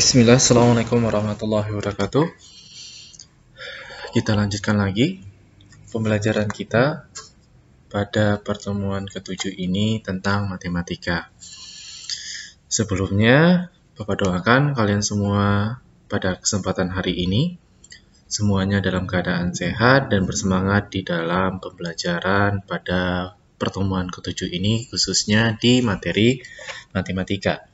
Bismillah, Assalamualaikum warahmatullahi wabarakatuh Kita lanjutkan lagi Pembelajaran kita pada pertemuan ketujuh ini tentang matematika Sebelumnya, Bapak doakan kalian semua pada kesempatan hari ini Semuanya dalam keadaan sehat dan bersemangat di dalam pembelajaran pada pertemuan ketujuh ini khususnya di materi matematika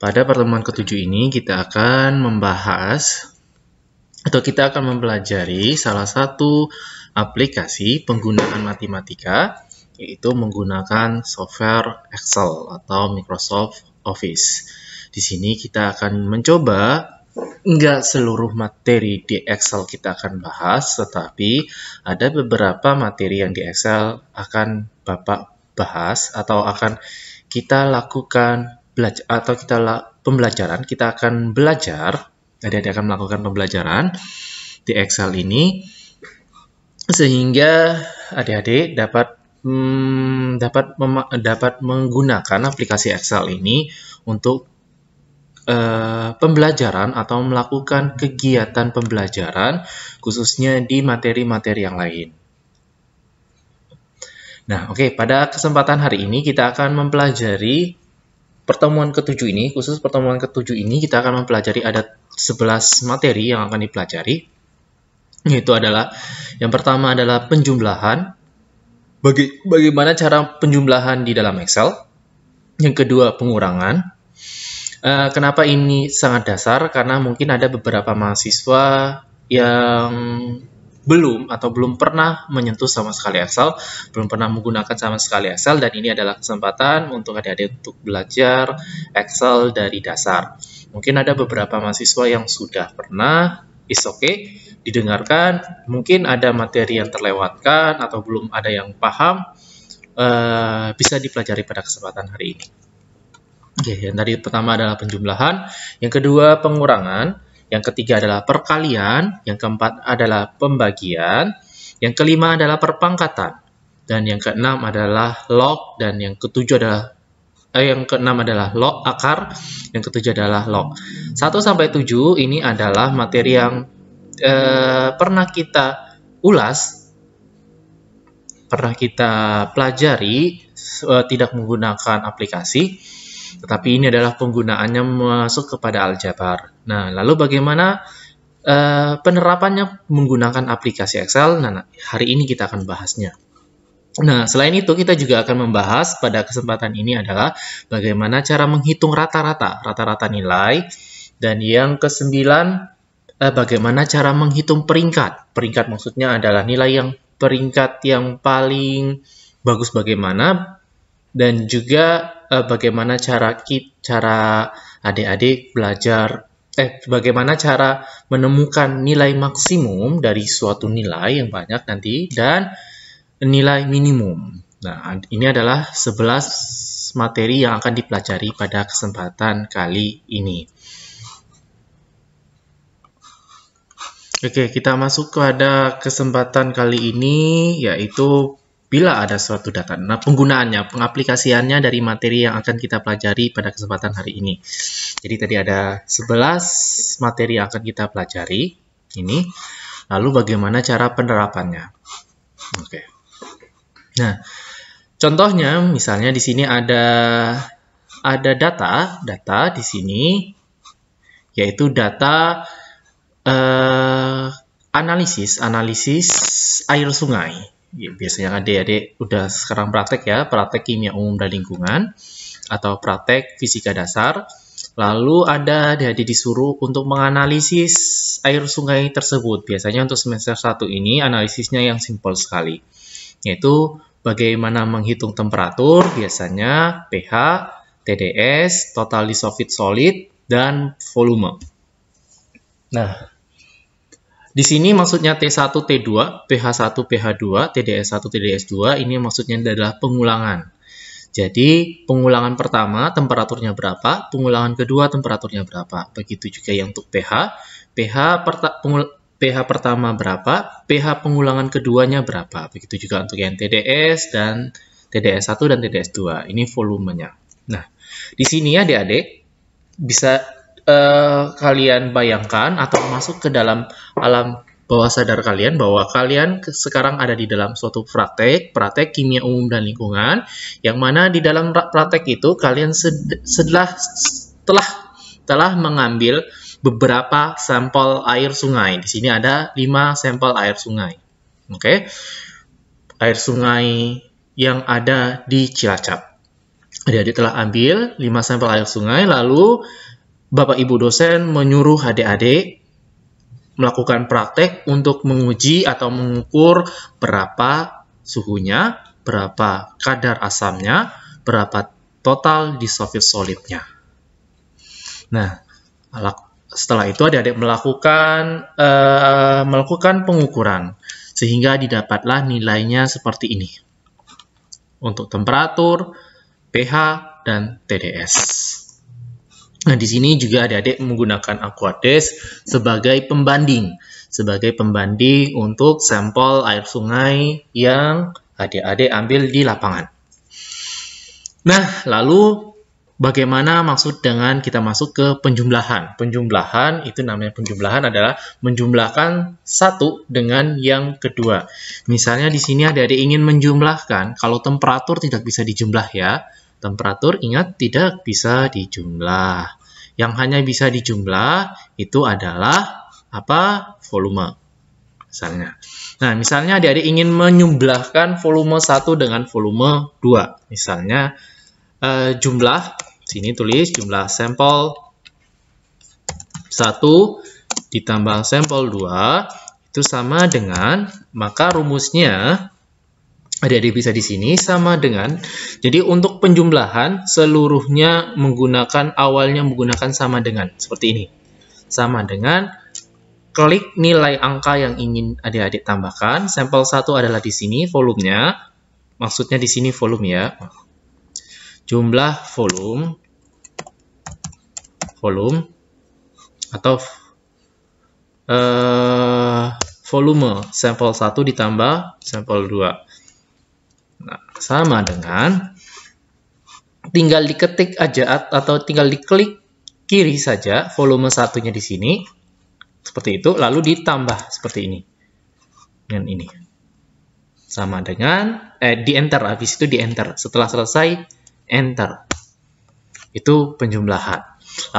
pada pertemuan ketujuh ini kita akan membahas atau kita akan mempelajari salah satu aplikasi penggunaan matematika yaitu menggunakan software Excel atau Microsoft Office. Di sini kita akan mencoba nggak seluruh materi di Excel kita akan bahas, tetapi ada beberapa materi yang di Excel akan Bapak bahas atau akan kita lakukan belajar atau kita pembelajaran kita akan belajar jadi ada akan melakukan pembelajaran di Excel ini sehingga adik-adik dapat hmm, dapat dapat menggunakan aplikasi Excel ini untuk uh, pembelajaran atau melakukan kegiatan pembelajaran khususnya di materi-materi yang lain. Nah, oke, okay, pada kesempatan hari ini kita akan mempelajari Pertemuan ketujuh ini, khusus pertemuan ketujuh ini, kita akan mempelajari ada 11 materi yang akan dipelajari. Yaitu adalah, yang pertama adalah penjumlahan, baga bagaimana cara penjumlahan di dalam Excel. Yang kedua, pengurangan. Uh, kenapa ini sangat dasar? Karena mungkin ada beberapa mahasiswa yang belum atau belum pernah menyentuh sama sekali Excel, belum pernah menggunakan sama sekali Excel, dan ini adalah kesempatan untuk adik-adik untuk belajar Excel dari dasar. Mungkin ada beberapa mahasiswa yang sudah pernah, is okay, didengarkan, mungkin ada materi yang terlewatkan atau belum ada yang paham, uh, bisa dipelajari pada kesempatan hari ini. Oke, okay, yang tadi pertama adalah penjumlahan, yang kedua pengurangan, yang ketiga adalah perkalian, yang keempat adalah pembagian, yang kelima adalah perpangkatan, dan yang keenam adalah log, dan yang ketujuh adalah eh, yang keenam adalah log akar, yang ketujuh adalah log. 1 sampai 7 ini adalah materi yang eh, pernah kita ulas, pernah kita pelajari eh, tidak menggunakan aplikasi tetapi ini adalah penggunaannya masuk kepada aljabar. Nah, lalu bagaimana uh, penerapannya menggunakan aplikasi Excel? Nah, nah, hari ini kita akan bahasnya. Nah, selain itu kita juga akan membahas pada kesempatan ini adalah bagaimana cara menghitung rata-rata, rata-rata nilai. Dan yang kesembilan, eh, bagaimana cara menghitung peringkat. Peringkat maksudnya adalah nilai yang peringkat yang paling bagus bagaimana. Dan juga uh, bagaimana cara kit, cara adik-adik belajar eh bagaimana cara menemukan nilai maksimum dari suatu nilai yang banyak nanti dan nilai minimum. Nah, ini adalah 11 materi yang akan dipelajari pada kesempatan kali ini. Oke, kita masuk pada kesempatan kali ini yaitu Bila ada suatu data, nah penggunaannya, pengaplikasiannya dari materi yang akan kita pelajari pada kesempatan hari ini. Jadi tadi ada 11 materi yang akan kita pelajari ini. Lalu bagaimana cara penerapannya? Oke. Okay. Nah, contohnya misalnya di sini ada ada data, data di sini yaitu data eh, analisis analisis air sungai ya, biasanya kan adik-adik udah sekarang praktek ya, praktek kimia umum dan lingkungan atau praktek fisika dasar. Lalu ada adik disuruh untuk menganalisis air sungai tersebut. Biasanya untuk semester 1 ini analisisnya yang simpel sekali, yaitu bagaimana menghitung temperatur, biasanya pH, TDS, total disolved solid, dan volume. Nah, di sini maksudnya T1, T2, PH1, PH2, TDS1, TDS2 ini maksudnya adalah pengulangan. Jadi pengulangan pertama temperaturnya berapa, pengulangan kedua temperaturnya berapa. Begitu juga yang untuk pH, pH, perta pH pertama berapa, pH pengulangan keduanya berapa. Begitu juga untuk yang TDS dan TDS1 dan TDS2. Ini volumenya. Nah, di sini ya adik-adik bisa Eh, kalian bayangkan atau masuk ke dalam alam bawah sadar kalian bahwa kalian sekarang ada di dalam suatu praktek, praktek kimia umum dan lingkungan, yang mana di dalam praktek itu kalian setelah telah telah mengambil beberapa sampel air sungai. Di sini ada 5 sampel air sungai. Oke. Okay? Air sungai yang ada di Cilacap. Jadi telah ambil 5 sampel air sungai lalu Bapak Ibu dosen menyuruh adik-adik melakukan praktek untuk menguji atau mengukur berapa suhunya, berapa kadar asamnya, berapa total disolvit solidnya. Nah, setelah itu adik-adik melakukan uh, melakukan pengukuran sehingga didapatlah nilainya seperti ini untuk temperatur, pH, dan TDS. Nah, di sini juga adik-adik menggunakan aquades sebagai pembanding, sebagai pembanding untuk sampel air sungai yang adik-adik ambil di lapangan. Nah, lalu bagaimana maksud dengan kita masuk ke penjumlahan? Penjumlahan itu namanya penjumlahan adalah menjumlahkan satu dengan yang kedua. Misalnya di sini adik-adik ingin menjumlahkan, kalau temperatur tidak bisa dijumlah ya, Temperatur ingat tidak bisa dijumlah. Yang hanya bisa dijumlah itu adalah apa? Volume. Misalnya. Nah, misalnya adik ingin menyumblahkan volume 1 dengan volume 2. Misalnya eh, jumlah, sini tulis jumlah sampel 1 ditambah sampel 2 itu sama dengan, maka rumusnya ada bisa di sini sama dengan jadi untuk penjumlahan seluruhnya menggunakan awalnya menggunakan sama dengan seperti ini sama dengan klik nilai angka yang ingin adik-adik tambahkan sampel satu adalah di sini volumenya maksudnya di sini volume ya jumlah volume volume atau uh, volume sampel satu ditambah sampel 2 sama dengan tinggal diketik aja atau tinggal diklik kiri saja volume satunya di sini seperti itu lalu ditambah seperti ini dengan ini sama dengan eh, di enter habis itu di enter setelah selesai enter itu penjumlahan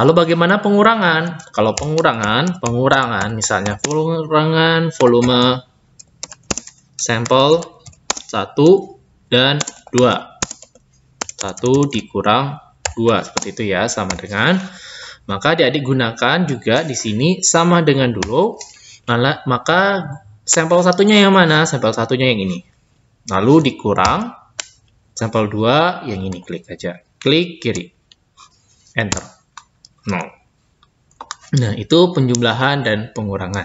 lalu bagaimana pengurangan kalau pengurangan pengurangan misalnya pengurangan volume sampel satu dan 2. 1 dikurang 2, seperti itu ya, sama dengan. Maka adik-adik gunakan juga di sini sama dengan dulu. Maka sampel satunya yang mana? Sampel satunya yang ini. Lalu dikurang sampel 2 yang ini, klik aja. Klik kiri. Enter. 0. Nah, itu penjumlahan dan pengurangan.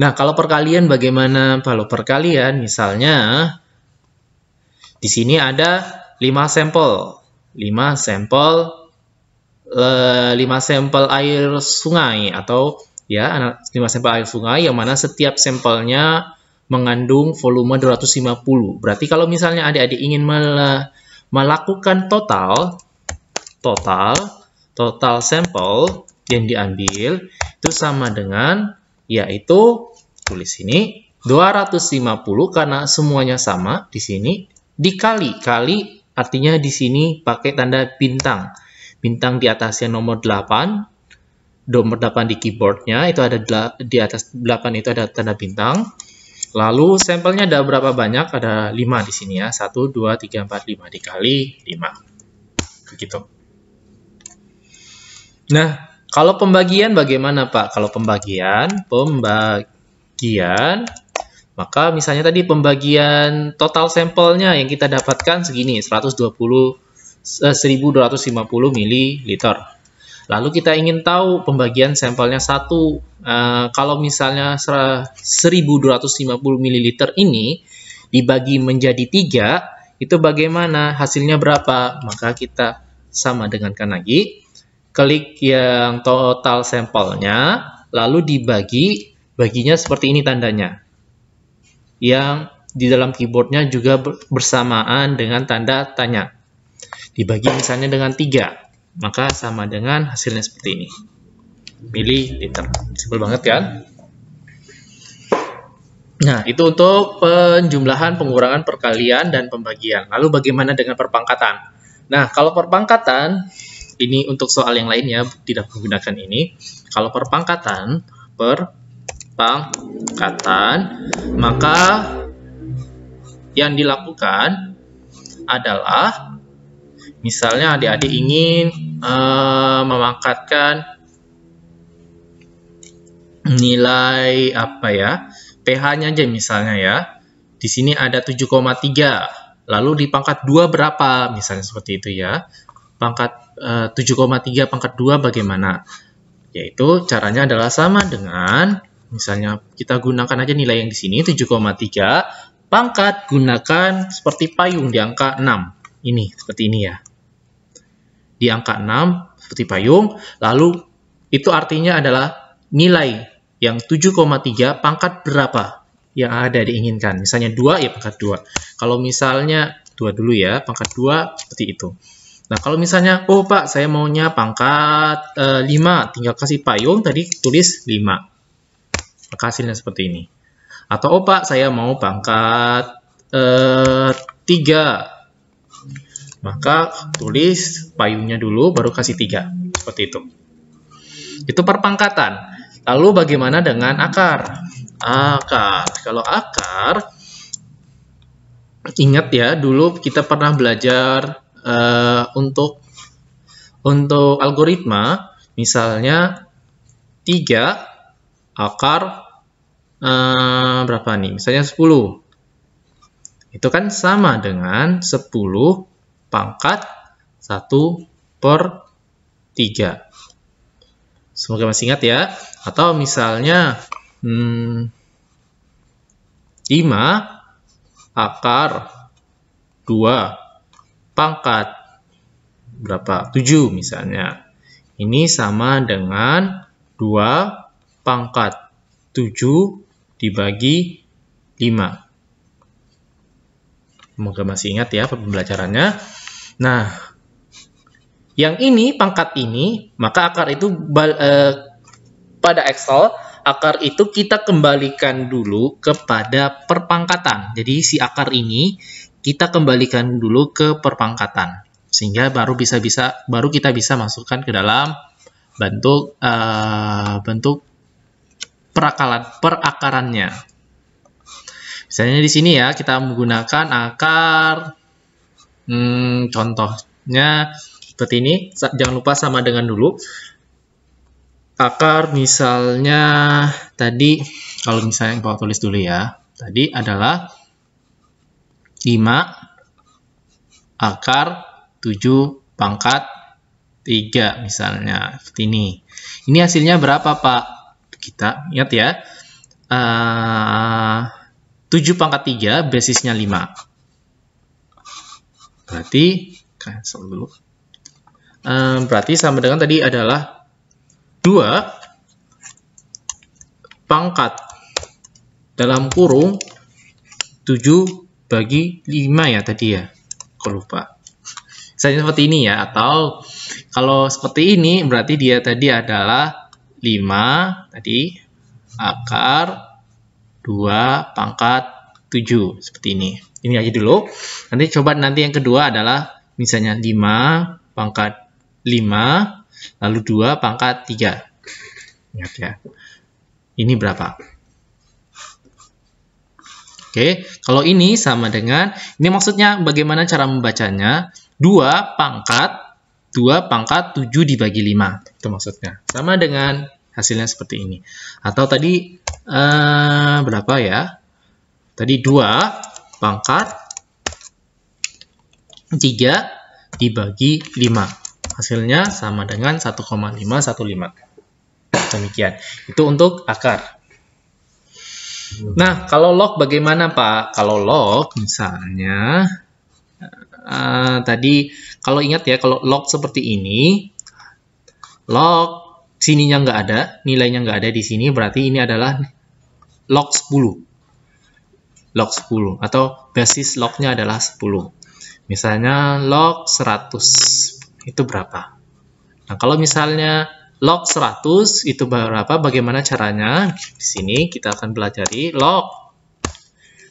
Nah, kalau perkalian bagaimana? Kalau perkalian misalnya di sini ada 5 sampel. 5 sampel eh, 5 sampel air sungai atau ya 5 sampel air sungai yang mana setiap sampelnya mengandung volume 250. Berarti kalau misalnya adik-adik ingin melakukan total total total sampel yang diambil itu sama dengan yaitu tulis ini 250 karena semuanya sama di sini dikali kali artinya di sini pakai tanda bintang bintang di atasnya nomor 8 nomor 8 di keyboardnya itu ada di atas 8 itu ada tanda bintang lalu sampelnya ada berapa banyak ada 5 di sini ya 1 2 3 4 5 dikali 5 begitu nah kalau pembagian bagaimana Pak kalau pembagian pembagian maka misalnya tadi pembagian total sampelnya yang kita dapatkan segini 120 1250 ml. Lalu kita ingin tahu pembagian sampelnya satu. Eh, kalau misalnya 1250 ml ini dibagi menjadi tiga, itu bagaimana hasilnya berapa? Maka kita sama dengankan lagi. Klik yang total sampelnya, lalu dibagi, baginya seperti ini tandanya yang di dalam keyboardnya juga bersamaan dengan tanda tanya. Dibagi misalnya dengan tiga, maka sama dengan hasilnya seperti ini. liter, Simpel banget kan? Nah, itu untuk penjumlahan, pengurangan, perkalian, dan pembagian. Lalu bagaimana dengan perpangkatan? Nah, kalau perpangkatan, ini untuk soal yang lainnya tidak menggunakan ini. Kalau perpangkatan, per pangkatan, maka yang dilakukan adalah misalnya adik-adik ingin uh, eh, memangkatkan nilai apa ya pH-nya aja misalnya ya di sini ada 7,3 lalu di pangkat 2 berapa misalnya seperti itu ya pangkat eh, uh, 7,3 pangkat 2 bagaimana yaitu caranya adalah sama dengan Misalnya kita gunakan aja nilai yang di sini 7,3 pangkat gunakan seperti payung di angka 6. Ini seperti ini ya. Di angka 6 seperti payung, lalu itu artinya adalah nilai yang 7,3 pangkat berapa yang ada diinginkan. Misalnya 2 ya pangkat 2. Kalau misalnya 2 dulu ya, pangkat 2 seperti itu. Nah, kalau misalnya, oh Pak, saya maunya pangkat e, eh, 5, tinggal kasih payung, tadi tulis 5 hasilnya seperti ini. Atau, oh saya mau pangkat eh, 3. Maka tulis payungnya dulu, baru kasih 3. Seperti itu. Itu perpangkatan. Lalu bagaimana dengan akar? Akar. Kalau akar, ingat ya, dulu kita pernah belajar eh, untuk untuk algoritma, misalnya 3 akar uh, berapa nih? Misalnya 10. Itu kan sama dengan 10 pangkat 1 per 3. Semoga masih ingat ya. Atau misalnya hmm, 5 akar 2 pangkat berapa? 7 misalnya. Ini sama dengan 2 pangkat 7 dibagi 5. Semoga masih ingat ya pembelajarannya. Nah, yang ini pangkat ini, maka akar itu eh, pada Excel akar itu kita kembalikan dulu kepada perpangkatan. Jadi si akar ini kita kembalikan dulu ke perpangkatan sehingga baru bisa bisa baru kita bisa masukkan ke dalam bentuk uh, bentuk perakalan, perakarannya. Misalnya di sini ya, kita menggunakan akar, hmm, contohnya seperti ini. Jangan lupa sama dengan dulu. Akar misalnya tadi, kalau misalnya yang tulis dulu ya, tadi adalah 5 akar 7 pangkat 3 misalnya, seperti ini. Ini hasilnya berapa Pak? kita. Ingat ya, eh, uh, 7 pangkat 3 basisnya 5. Berarti, cancel dulu. Um, berarti sama dengan tadi adalah 2 pangkat dalam kurung 7 bagi 5 ya tadi ya. Kalau lupa. Misalnya seperti ini ya, atau kalau seperti ini berarti dia tadi adalah 5 tadi akar 2 pangkat 7 seperti ini. Ini aja dulu. Nanti coba nanti yang kedua adalah misalnya 5 pangkat 5 lalu 2 pangkat 3. Ingat ya. Ini berapa? Oke, kalau ini sama dengan ini maksudnya bagaimana cara membacanya? 2 pangkat 2 pangkat 7 dibagi 5. Itu maksudnya. Sama dengan hasilnya seperti ini. Atau tadi eh, berapa ya? Tadi 2 pangkat 3 dibagi 5. Hasilnya sama dengan 1,515. Demikian. Itu untuk akar. Nah, kalau log bagaimana Pak? Kalau log misalnya uh, tadi kalau ingat ya kalau log seperti ini log sininya nggak ada, nilainya nggak ada di sini berarti ini adalah log 10. Log 10 atau basis lognya adalah 10. Misalnya log 100 itu berapa? Nah, kalau misalnya log 100 itu berapa? Bagaimana caranya? Di sini kita akan pelajari log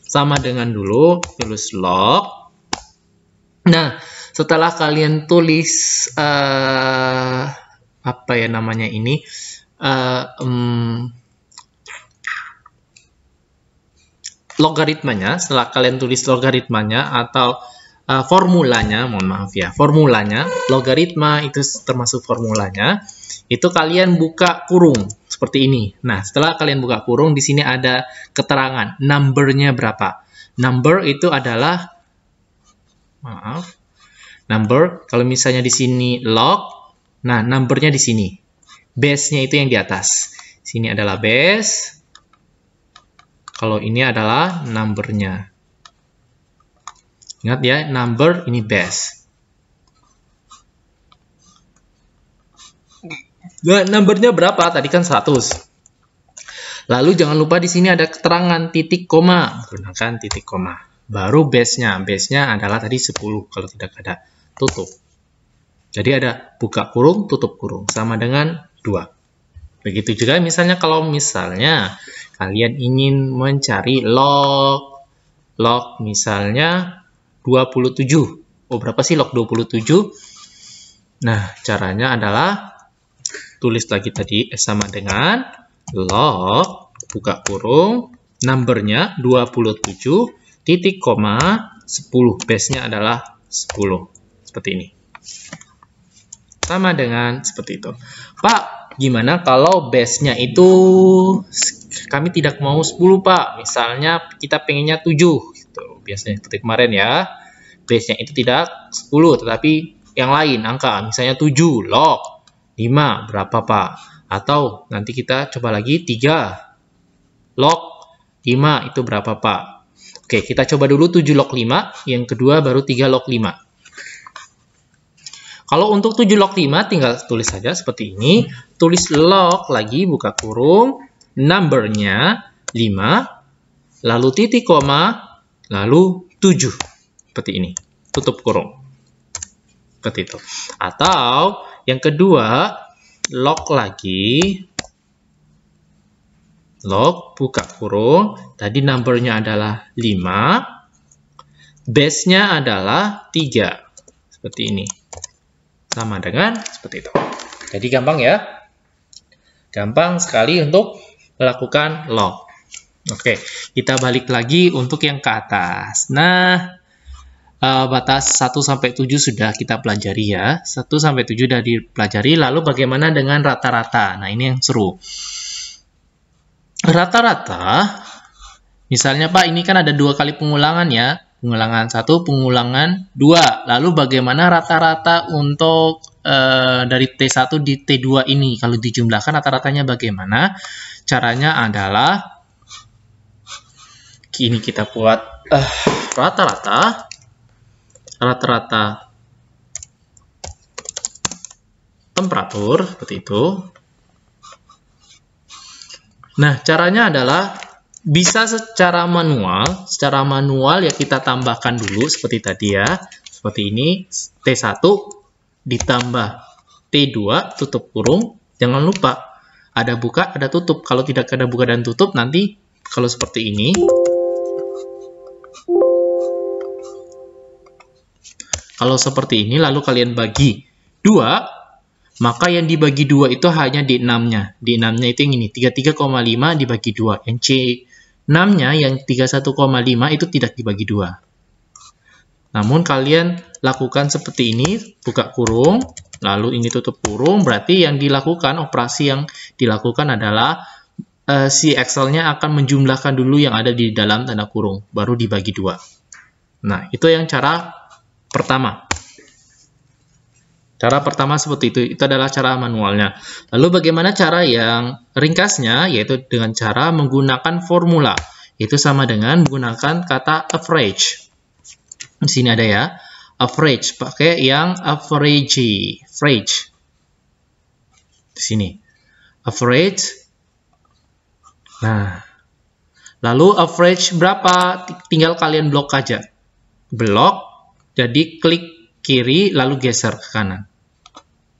sama dengan dulu tulis log Nah, setelah kalian tulis uh, apa ya namanya ini, uh, um, logaritmanya, setelah kalian tulis logaritmanya atau uh, formulanya, mohon maaf ya, formulanya, logaritma itu termasuk formulanya, itu kalian buka kurung seperti ini. Nah, setelah kalian buka kurung, di sini ada keterangan numbernya berapa. Number itu adalah maaf number kalau misalnya di sini log nah numbernya di sini base-nya itu yang di atas sini adalah base kalau ini adalah numbernya ingat ya number ini base nah, numbernya berapa tadi kan 100 Lalu jangan lupa di sini ada keterangan titik koma. Gunakan titik koma baru base-nya. Base-nya adalah tadi 10 kalau tidak ada tutup. Jadi ada buka kurung, tutup kurung sama dengan 2. Begitu juga misalnya kalau misalnya kalian ingin mencari log log misalnya 27. Oh, berapa sih log 27? Nah, caranya adalah tulis lagi tadi eh, sama dengan log buka kurung numbernya 27 titik koma 10 base-nya adalah 10 seperti ini sama dengan seperti itu Pak gimana kalau base-nya itu kami tidak mau 10 Pak misalnya kita pengennya 7 gitu biasanya seperti kemarin ya base-nya itu tidak 10 tetapi yang lain angka misalnya 7 log 5 berapa Pak atau nanti kita coba lagi 3 log 5 itu berapa Pak Oke, kita coba dulu 7 log 5, yang kedua baru 3 log 5. Kalau untuk 7 log 5 tinggal tulis saja seperti ini. Tulis log lagi buka kurung, numbernya 5, lalu titik koma, lalu 7. Seperti ini. Tutup kurung. Seperti itu. Atau yang kedua, log lagi log buka kurung tadi numbernya adalah 5 base-nya adalah 3 seperti ini sama dengan seperti itu jadi gampang ya gampang sekali untuk melakukan log oke kita balik lagi untuk yang ke atas nah uh, batas 1 sampai 7 sudah kita pelajari ya. 1 sampai 7 sudah dipelajari lalu bagaimana dengan rata-rata? Nah, ini yang seru rata-rata misalnya Pak ini kan ada dua kali pengulangan ya pengulangan satu pengulangan dua lalu bagaimana rata-rata untuk e, dari T1 di T2 ini kalau dijumlahkan rata-ratanya bagaimana caranya adalah ini kita buat eh, rata-rata uh, rata-rata temperatur seperti itu Nah, caranya adalah bisa secara manual, secara manual ya kita tambahkan dulu seperti tadi ya. Seperti ini, T1 ditambah T2 tutup kurung. Jangan lupa, ada buka, ada tutup. Kalau tidak ada buka dan tutup, nanti kalau seperti ini, kalau seperti ini, lalu kalian bagi 2, maka yang dibagi dua itu hanya di 6 nya D6-nya itu yang ini, 33,5 dibagi dua. Yang C6-nya yang 31,5 itu tidak dibagi dua. Namun kalian lakukan seperti ini, buka kurung, lalu ini tutup kurung, berarti yang dilakukan, operasi yang dilakukan adalah uh, si Excel-nya akan menjumlahkan dulu yang ada di dalam tanda kurung, baru dibagi dua. Nah, itu yang cara pertama. Cara pertama seperti itu, itu adalah cara manualnya. Lalu bagaimana cara yang ringkasnya, yaitu dengan cara menggunakan formula. Itu sama dengan menggunakan kata average. Di sini ada ya, average, pakai yang average, average. Di sini, average. Nah, lalu average berapa? Tinggal kalian blok aja. Blok, jadi klik kiri lalu geser ke kanan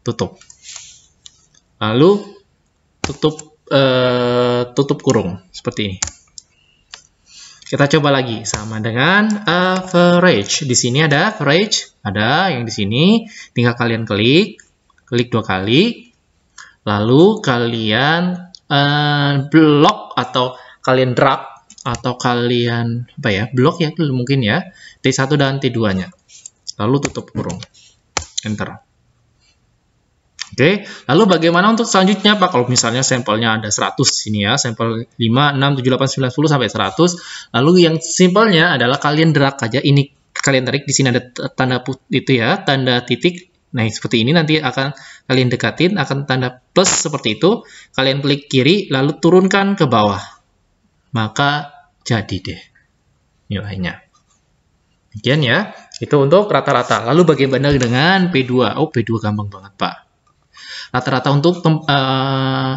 tutup. Lalu tutup uh, tutup kurung seperti ini. Kita coba lagi sama dengan average. Di sini ada average, ada yang di sini. Tinggal kalian klik, klik dua kali. Lalu kalian uh, eh, blok atau kalian drag atau kalian apa ya blok ya mungkin ya T1 dan T2 nya lalu tutup kurung enter Oke, lalu bagaimana untuk selanjutnya Pak? Kalau misalnya sampelnya ada 100 sini ya, sampel 5, 6, 7, 8, 9, 10 sampai 100. Lalu yang simpelnya adalah kalian drag aja ini kalian tarik di sini ada tanda put itu ya, tanda titik. Nah, seperti ini nanti akan kalian dekatin akan tanda plus seperti itu. Kalian klik kiri lalu turunkan ke bawah. Maka jadi deh nilainya. Demikian ya. Itu untuk rata-rata. Lalu bagaimana dengan P2? Oh, P2 gampang banget, Pak rata-rata untuk eh,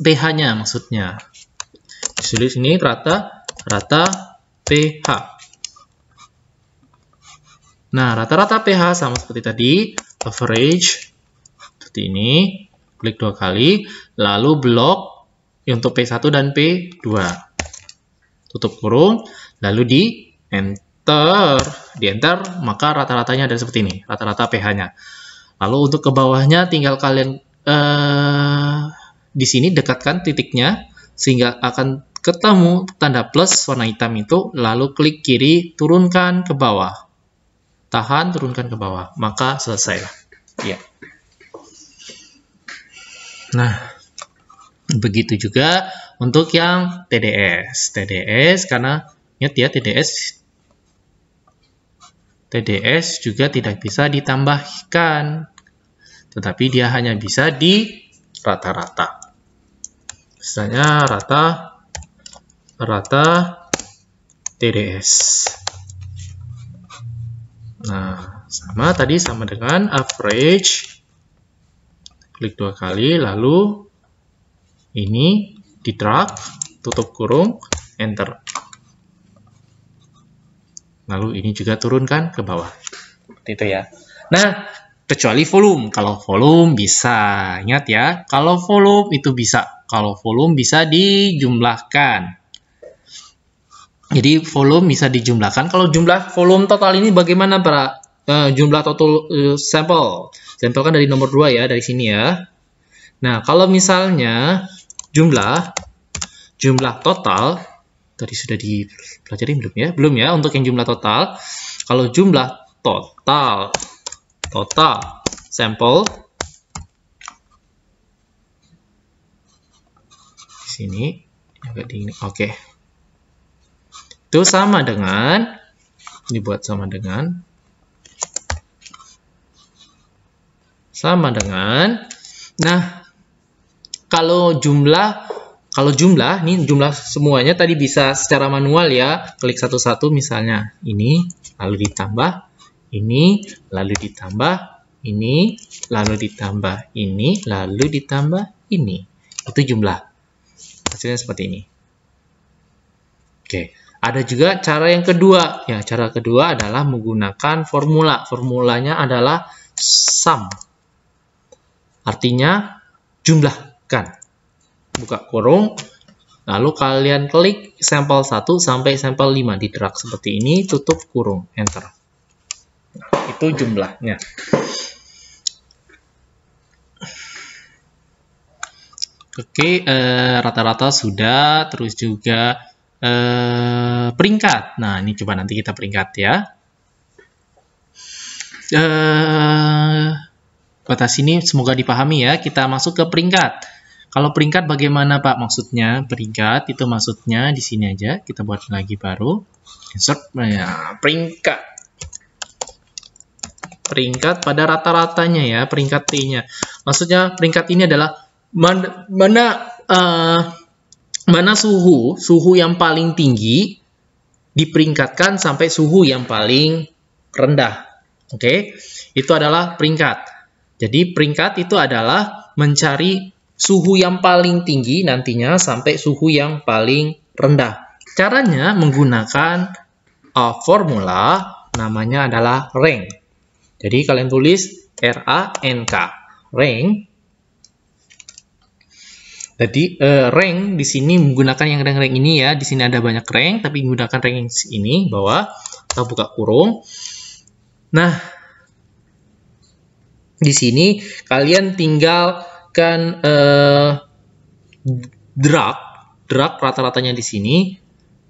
pH-nya maksudnya. Ditulis ini rata-rata pH. Nah, rata-rata pH sama seperti tadi, average seperti ini, klik dua kali, lalu blok untuk P1 dan P2. Tutup kurung, lalu di enter, di enter maka rata-ratanya ada seperti ini, rata-rata pH-nya. Lalu untuk ke bawahnya tinggal kalian eh, di sini dekatkan titiknya sehingga akan ketemu tanda plus warna hitam itu, lalu klik kiri, turunkan ke bawah. Tahan, turunkan ke bawah. Maka selesai. Ya. Nah, begitu juga untuk yang TDS. TDS karena ingat ya TDS TDS juga tidak bisa ditambahkan, tetapi dia hanya bisa di rata-rata. Misalnya rata rata TDS. Nah, sama tadi sama dengan average. Klik dua kali, lalu ini di drag, tutup kurung, enter. Lalu ini juga turunkan ke bawah. Seperti itu ya. Nah, kecuali volume. Kalau volume bisa, ingat ya. Kalau volume itu bisa. Kalau volume bisa dijumlahkan. Jadi volume bisa dijumlahkan. Kalau jumlah volume total ini bagaimana para uh, eh, jumlah total uh, sampel? Sampel kan dari nomor 2 ya, dari sini ya. Nah, kalau misalnya jumlah jumlah total Tadi sudah dipelajari belum ya? Belum ya untuk yang jumlah total. Kalau jumlah total total sampel di sini agak dingin. Oke. Okay. Itu sama dengan dibuat sama dengan sama dengan nah kalau jumlah kalau jumlah, ini jumlah semuanya tadi bisa secara manual ya. Klik satu-satu misalnya ini, lalu ditambah, ini, lalu ditambah, ini, lalu ditambah, ini, lalu ditambah, ini. Itu jumlah. Hasilnya seperti ini. Oke, ada juga cara yang kedua. Ya, cara kedua adalah menggunakan formula. Formulanya adalah sum. Artinya jumlahkan buka kurung lalu kalian klik sampel 1 sampai sampel 5 di drag seperti ini tutup kurung enter nah, itu jumlahnya Oke, eh, rata-rata sudah, terus juga eh, peringkat. Nah, ini coba nanti kita peringkat ya. Eh, batas ini semoga dipahami ya. Kita masuk ke peringkat. Kalau peringkat bagaimana Pak? Maksudnya peringkat itu maksudnya di sini aja kita buat lagi baru insert ya, peringkat peringkat pada rata-ratanya ya peringkat t-nya. Maksudnya peringkat ini adalah mana, mana uh, eh, mana suhu suhu yang paling tinggi diperingkatkan sampai suhu yang paling rendah. Oke, okay? itu adalah peringkat. Jadi peringkat itu adalah mencari suhu yang paling tinggi nantinya sampai suhu yang paling rendah. Caranya menggunakan uh, formula namanya adalah rank. Jadi kalian tulis R A N K, rank. Jadi uh, e, rank di sini menggunakan yang rank-rank ini ya. Di sini ada banyak rank, tapi menggunakan rank yang ini bawah. Kita buka kurung. Nah, di sini kalian tinggal mendapatkan uh, eh, drag, drag rata-ratanya di sini,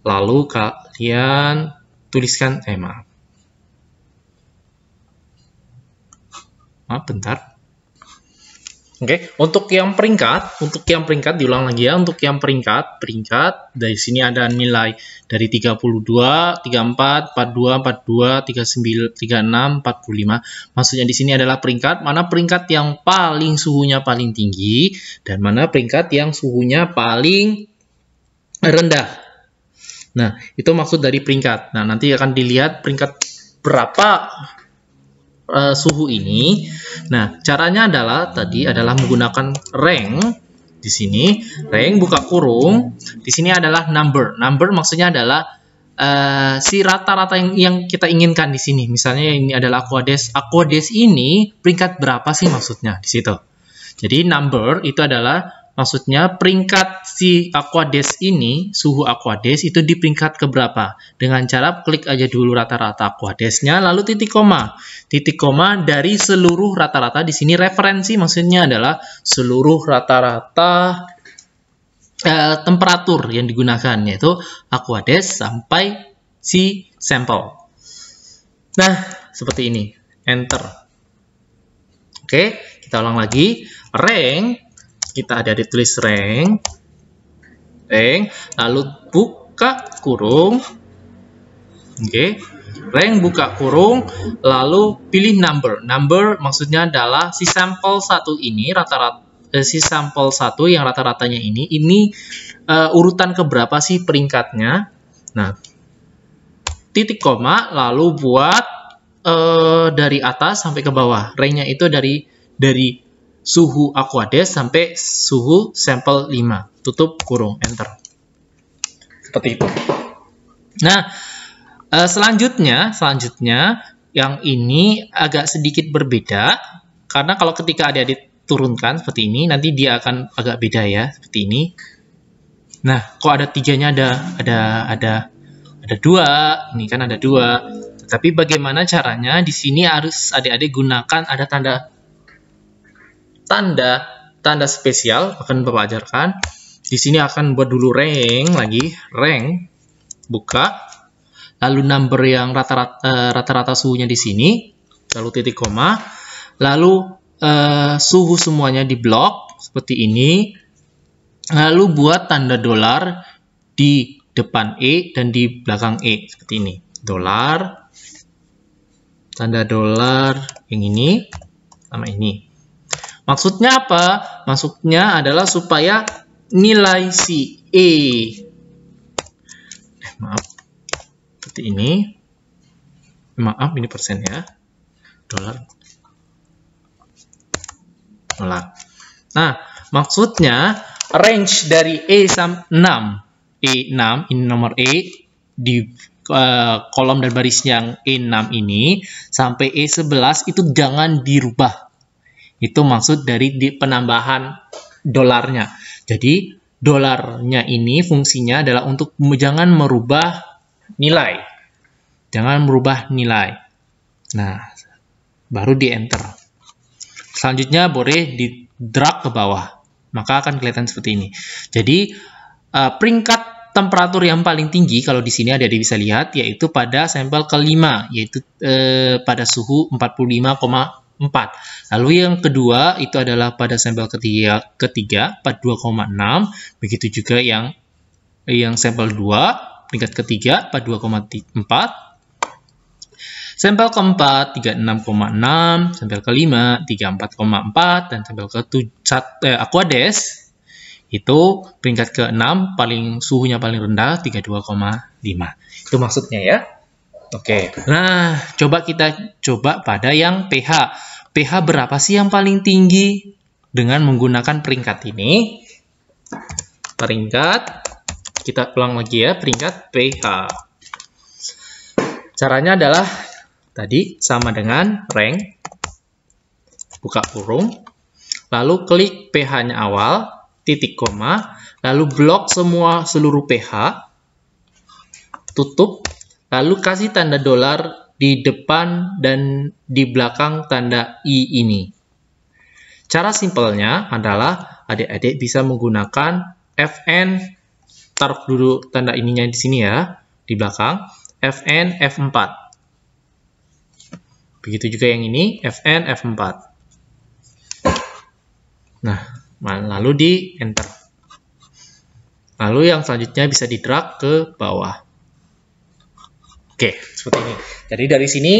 lalu kalian tuliskan, eh maaf, maaf bentar, Oke, okay. untuk yang peringkat, untuk yang peringkat diulang lagi ya, untuk yang peringkat, peringkat dari sini ada nilai dari 32, 34, 42, 42, 39, 36, 45. Maksudnya di sini adalah peringkat mana peringkat yang paling suhunya paling tinggi dan mana peringkat yang suhunya paling rendah. Nah, itu maksud dari peringkat. Nah, nanti akan dilihat peringkat berapa uh, suhu ini. Nah, caranya adalah tadi adalah menggunakan rank di sini rank buka kurung di sini adalah number number maksudnya adalah uh, si rata-rata yang, yang kita inginkan di sini misalnya ini adalah aquades aquades ini peringkat berapa sih maksudnya di situ jadi number itu adalah Maksudnya peringkat si Aquades ini, suhu Aquades itu di peringkat keberapa? Dengan cara klik aja dulu rata-rata Aquadesnya, lalu titik koma. Titik koma dari seluruh rata-rata di sini referensi maksudnya adalah seluruh rata-rata eh, temperatur yang digunakan yaitu Aquades sampai si sampel. Nah, seperti ini. Enter. Oke, kita ulang lagi. Rank kita ada ditulis rank rank lalu buka kurung oke okay. rank buka kurung lalu pilih number number maksudnya adalah si sampel satu ini rata-rata eh, si sampel satu yang rata-ratanya ini ini uh, urutan keberapa sih peringkatnya nah titik koma lalu buat uh, dari atas sampai ke bawah ranknya itu dari dari suhu aquades sampai suhu sampel 5. Tutup kurung, enter. Seperti itu. Nah, eh, selanjutnya, selanjutnya yang ini agak sedikit berbeda karena kalau ketika ada diturunkan seperti ini, nanti dia akan agak beda ya, seperti ini. Nah, kok ada tiganya ada ada ada ada dua, ini kan ada dua. tapi bagaimana caranya? Di sini harus adik-adik gunakan ada tanda tanda tanda spesial akan Bapak ajarkan. Di sini akan buat dulu rank lagi, rank buka lalu number yang rata-rata eh, rata-rata suhunya di sini, lalu titik koma, lalu uh, suhu semuanya di blok seperti ini. Lalu buat tanda dolar di depan E dan di belakang E seperti ini. Dolar tanda dolar yang ini sama ini Maksudnya apa? Maksudnya adalah supaya nilai si E eh, maaf seperti ini maaf ini persen ya dolar dolar nah maksudnya range dari E sampai 6 E6 ini nomor E di uh, kolom dan baris yang E6 ini sampai E11 itu jangan dirubah itu maksud dari di penambahan dolarnya. Jadi dolarnya ini fungsinya adalah untuk jangan merubah nilai. Jangan merubah nilai. Nah, baru di enter. Selanjutnya boleh di drag ke bawah. Maka akan kelihatan seperti ini. Jadi uh, peringkat temperatur yang paling tinggi kalau di sini ada bisa lihat yaitu pada sampel kelima yaitu eh, pada suhu 45, 4. Lalu yang kedua itu adalah pada sampel ketiga, ketiga 42,6. Begitu juga yang yang sampel 2 peringkat ketiga 42,4. Sampel keempat 36,6, sampel kelima 34,4 dan sampel ke eh, Aquades itu peringkat ke-6 paling suhunya paling rendah 32,5. Itu maksudnya ya. Oke, okay. nah coba kita coba pada yang pH. pH berapa sih yang paling tinggi dengan menggunakan peringkat ini? Peringkat, kita ulang lagi ya, peringkat pH. Caranya adalah tadi sama dengan rank, buka kurung, lalu klik pH-nya awal, titik koma, lalu blok semua seluruh pH, tutup Lalu kasih tanda dolar di depan dan di belakang tanda I ini. Cara simpelnya adalah adik-adik bisa menggunakan Fn, taruh dulu tanda ininya di sini ya, di belakang, Fn, F4. Begitu juga yang ini, Fn, F4. Nah, lalu di enter. Lalu yang selanjutnya bisa di drag ke bawah. Oke, seperti ini. Jadi dari sini,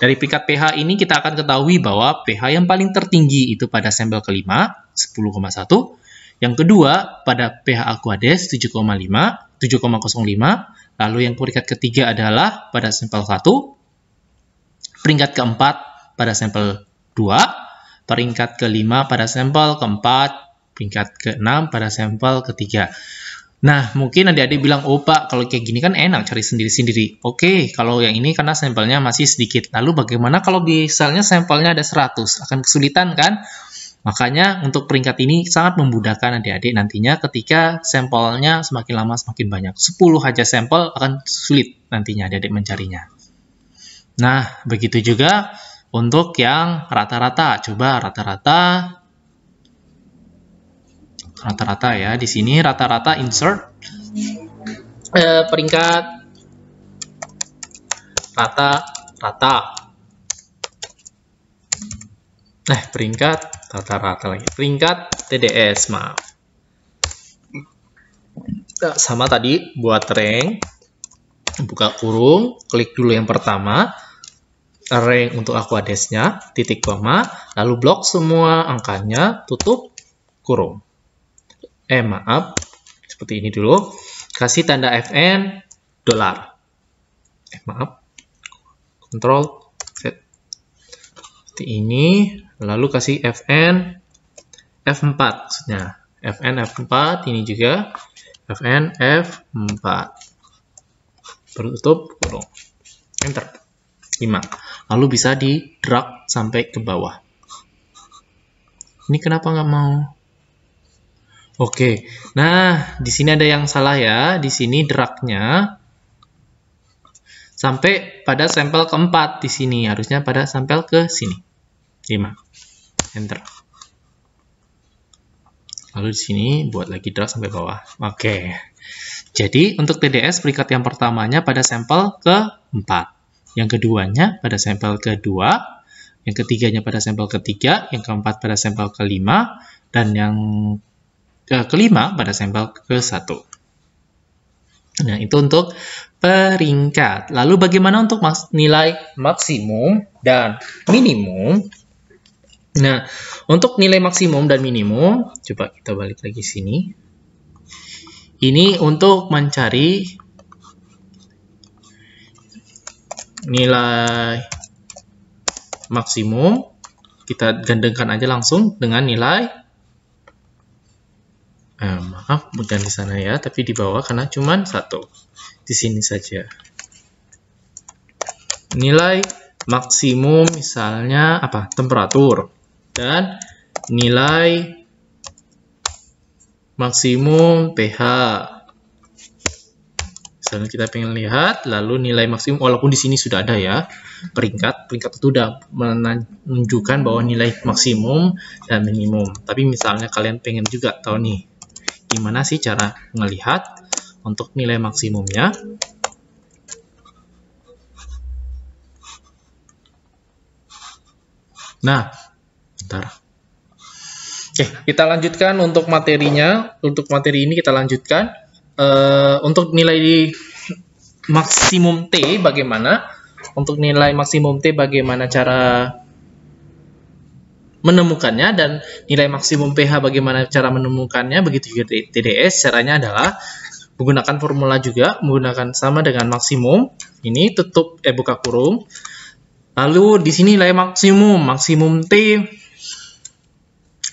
dari pikat pH ini kita akan ketahui bahwa pH yang paling tertinggi itu pada sampel kelima, 10,1. Yang kedua, pada pH Aquades 7,5, 7,05. Lalu yang peringkat ketiga adalah pada sampel 1. Peringkat keempat pada sampel 2. Peringkat kelima pada sampel keempat. Peringkat keenam pada sampel ketiga. Nah, mungkin adik-adik bilang, oh pak, kalau kayak gini kan enak cari sendiri-sendiri. Oke, kalau yang ini karena sampelnya masih sedikit. Lalu bagaimana kalau misalnya sampelnya ada 100? Akan kesulitan kan? Makanya untuk peringkat ini sangat memudahkan adik-adik nantinya ketika sampelnya semakin lama semakin banyak. 10 aja sampel akan sulit nantinya adik-adik mencarinya. Nah, begitu juga untuk yang rata-rata. Coba rata-rata rata-rata ya di sini rata-rata insert eh, peringkat rata-rata nah eh, peringkat rata-rata lagi peringkat TDS maaf nah, sama tadi buat rank buka kurung klik dulu yang pertama rank untuk aquadesnya titik koma lalu blok semua angkanya tutup kurung eh maaf, seperti ini dulu. Kasih tanda FN dolar. Eh maaf, Control Z. Seperti ini, lalu kasih FN F4 maksudnya. FN F4 ini juga FN F4. Tutup kurung. Enter. 5. Lalu bisa di drag sampai ke bawah. Ini kenapa nggak mau? Oke, nah di sini ada yang salah ya. Di sini dragnya sampai pada sampel keempat di sini, harusnya pada sampel ke sini. 5. Enter. Lalu di sini buat lagi drag sampai bawah. Oke. Jadi untuk TDS perikat yang pertamanya pada sampel keempat. Yang keduanya pada sampel kedua, yang ketiganya pada sampel ketiga, yang keempat pada sampel kelima, dan yang ke kelima pada sampel ke satu. Nah, itu untuk peringkat. Lalu bagaimana untuk nilai maksimum dan minimum? Nah, untuk nilai maksimum dan minimum, coba kita balik lagi sini. Ini untuk mencari nilai maksimum, kita gandengkan aja langsung dengan nilai eh, maaf bukan di sana ya tapi di bawah karena cuma satu di sini saja nilai maksimum misalnya apa temperatur dan nilai maksimum pH misalnya kita pengen lihat lalu nilai maksimum walaupun di sini sudah ada ya peringkat peringkat itu sudah menunjukkan bahwa nilai maksimum dan minimum tapi misalnya kalian pengen juga tahu nih Gimana sih cara melihat untuk nilai maksimumnya? Nah, bentar. Oke, kita lanjutkan untuk materinya. Untuk materi ini kita lanjutkan. Uh, untuk nilai di maksimum T bagaimana? Untuk nilai maksimum T bagaimana cara menemukannya dan nilai maksimum pH bagaimana cara menemukannya begitu juga TDS caranya adalah menggunakan formula juga menggunakan sama dengan maksimum ini tutup eh buka kurung lalu di sini nilai maksimum maksimum T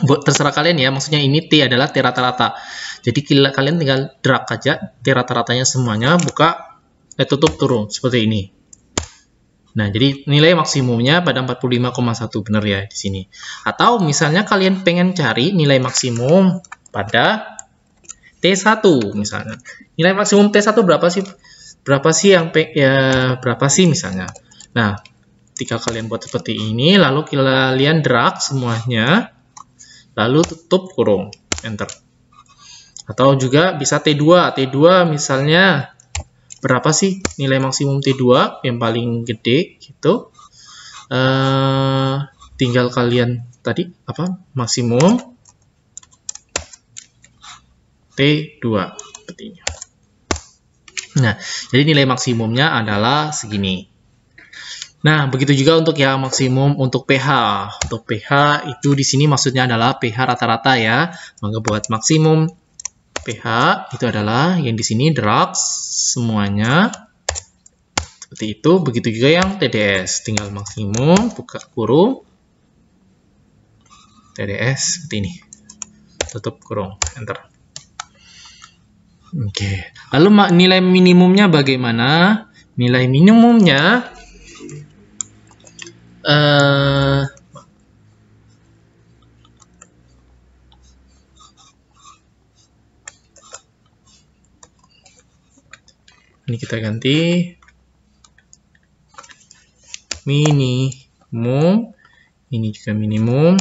buat terserah kalian ya maksudnya ini T adalah T rata-rata jadi kalian tinggal drag aja T rata-ratanya semuanya buka eh, tutup kurung seperti ini Nah, jadi nilai maksimumnya pada 45,1 benar ya di sini. Atau misalnya kalian pengen cari nilai maksimum pada T1 misalnya. Nilai maksimum T1 berapa sih? Berapa sih yang ya, berapa sih misalnya? Nah, ketika kalian buat seperti ini lalu kalian drag semuanya lalu tutup kurung enter. Atau juga bisa T2, T2 misalnya berapa sih nilai maksimum T2 yang paling gede gitu. Uh, tinggal kalian tadi apa maksimum T2 sepertinya. Nah, jadi nilai maksimumnya adalah segini. Nah, begitu juga untuk yang maksimum untuk pH. Untuk pH itu di sini maksudnya adalah pH rata-rata ya. Maka buat maksimum pH itu adalah yang di sini drugs semuanya seperti itu. Begitu juga yang TDS, tinggal maksimum buka kurung TDS seperti ini. Tutup kurung, enter. Oke. Okay. Lalu nilai minimumnya bagaimana? Nilai minimumnya eh uh, ini kita ganti minimum ini juga minimum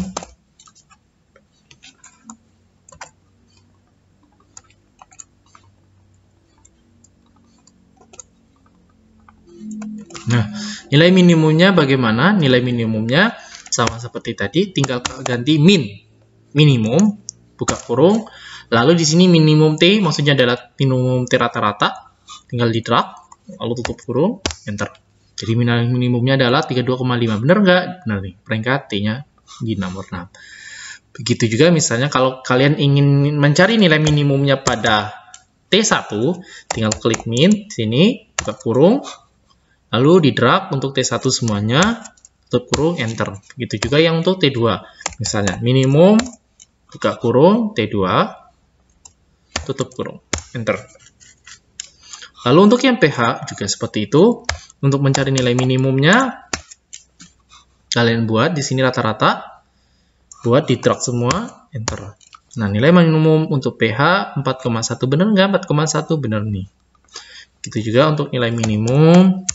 Nah, nilai minimumnya bagaimana? Nilai minimumnya sama seperti tadi, tinggal ganti min. Minimum, buka kurung. Lalu di sini minimum T, maksudnya adalah minimum T rata-rata tinggal di drag lalu tutup kurung enter jadi minimumnya adalah 32,5 benar nggak benar nih peringkat T nya di nomor 6 begitu juga misalnya kalau kalian ingin mencari nilai minimumnya pada T1 tinggal klik min sini buka kurung lalu di drag untuk T1 semuanya tutup kurung enter begitu juga yang untuk T2 misalnya minimum buka kurung T2 tutup kurung enter Lalu untuk yang PH juga seperti itu. Untuk mencari nilai minimumnya, kalian buat di sini rata-rata, buat di drag semua, enter. Nah, nilai minimum untuk PH 4,1 benar nggak? 4,1 benar nih. Gitu juga untuk nilai minimum.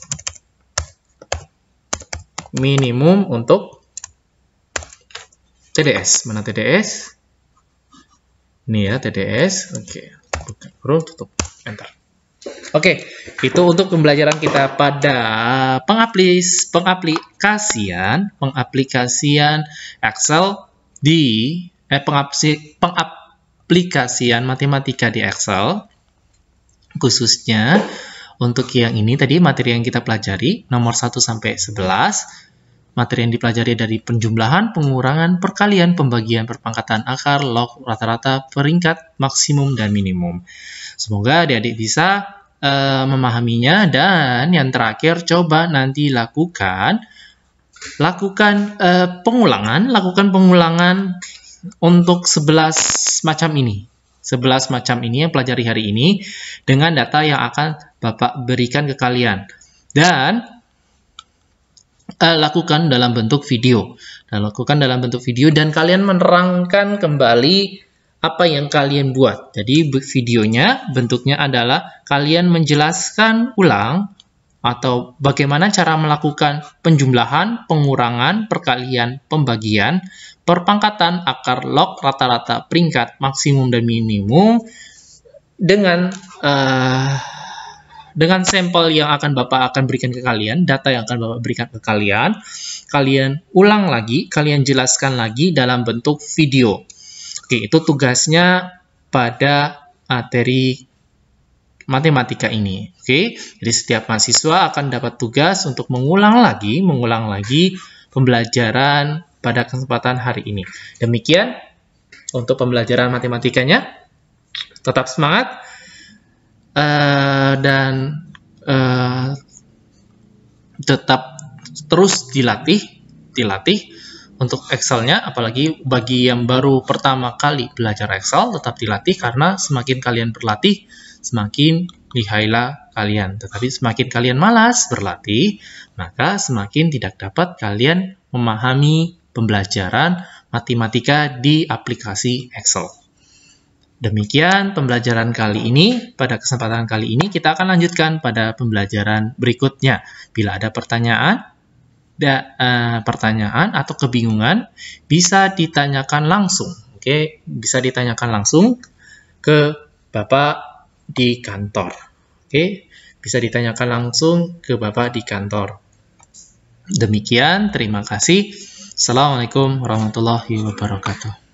Minimum untuk TDS. Mana TDS? Ini ya, TDS. Oke, buka, tutup, enter. Oke, itu untuk pembelajaran kita pada pengaplis pengaplikasian pengaplikasian Excel di eh, pengapsi, pengaplikasian matematika di Excel khususnya untuk yang ini tadi materi yang kita pelajari nomor 1 sampai 11 materi yang dipelajari dari penjumlahan, pengurangan, perkalian, pembagian, perpangkatan akar, log, rata-rata, peringkat, maksimum, dan minimum. Semoga adik-adik bisa Eh, memahaminya dan yang terakhir coba nanti lakukan lakukan uh, pengulangan, lakukan pengulangan untuk 11 macam ini. 11 macam ini yang pelajari hari ini dengan data yang akan Bapak berikan ke kalian. Dan uh, lakukan dalam bentuk video. Dan lakukan dalam bentuk video dan kalian menerangkan kembali apa yang kalian buat. Jadi videonya bentuknya adalah kalian menjelaskan ulang atau bagaimana cara melakukan penjumlahan, pengurangan, perkalian, pembagian, perpangkatan, akar log, rata-rata, peringkat, maksimum dan minimum dengan uh, dengan sampel yang akan Bapak akan berikan ke kalian, data yang akan Bapak berikan ke kalian, kalian ulang lagi, kalian jelaskan lagi dalam bentuk video. Oke, itu tugasnya pada materi matematika ini. Oke, jadi setiap mahasiswa akan dapat tugas untuk mengulang lagi, mengulang lagi pembelajaran pada kesempatan hari ini. Demikian untuk pembelajaran matematikanya. Tetap semangat uh, dan uh, tetap terus dilatih, dilatih untuk Excelnya, apalagi bagi yang baru pertama kali belajar Excel, tetap dilatih karena semakin kalian berlatih, semakin lihailah kalian. Tetapi semakin kalian malas berlatih, maka semakin tidak dapat kalian memahami pembelajaran matematika di aplikasi Excel. Demikian pembelajaran kali ini. Pada kesempatan kali ini kita akan lanjutkan pada pembelajaran berikutnya. Bila ada pertanyaan, ada uh, eh, pertanyaan atau kebingungan bisa ditanyakan langsung. Oke, okay? bisa ditanyakan langsung ke Bapak di kantor. Oke, okay? bisa ditanyakan langsung ke Bapak di kantor. Demikian, terima kasih. Assalamualaikum warahmatullahi wabarakatuh.